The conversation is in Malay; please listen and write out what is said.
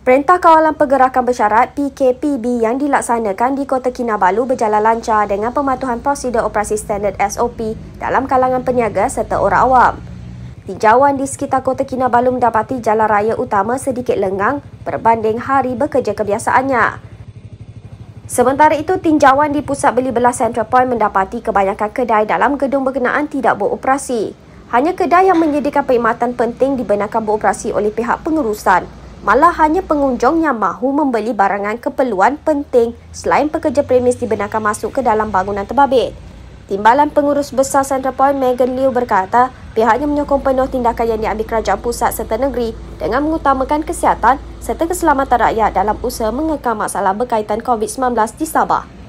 Perintah Kawalan Pergerakan Bersyarat PKPB yang dilaksanakan di Kota Kinabalu berjalan lancar dengan pematuhan prosedur operasi standard SOP dalam kalangan peniaga serta orang awam. Tinjauan di sekitar Kota Kinabalu mendapati jalan raya utama sedikit lengang berbanding hari bekerja kebiasaannya. Sementara itu, tinjauan di Pusat Beli Belah Central Point mendapati kebanyakan kedai dalam gedung berkenaan tidak beroperasi. Hanya kedai yang menyediakan perkhidmatan penting dibenarkan beroperasi oleh pihak pengurusan malah hanya pengunjung yang mahu membeli barangan keperluan penting selain pekerja premis dibenarkan masuk ke dalam bangunan terbabit. Timbalan Pengurus Besar Centrepoint Megan Liu berkata pihaknya menyokong penuh tindakan yang diambil kerajaan pusat serta negeri dengan mengutamakan kesihatan serta keselamatan rakyat dalam usaha mengekang masalah berkaitan COVID-19 di Sabah.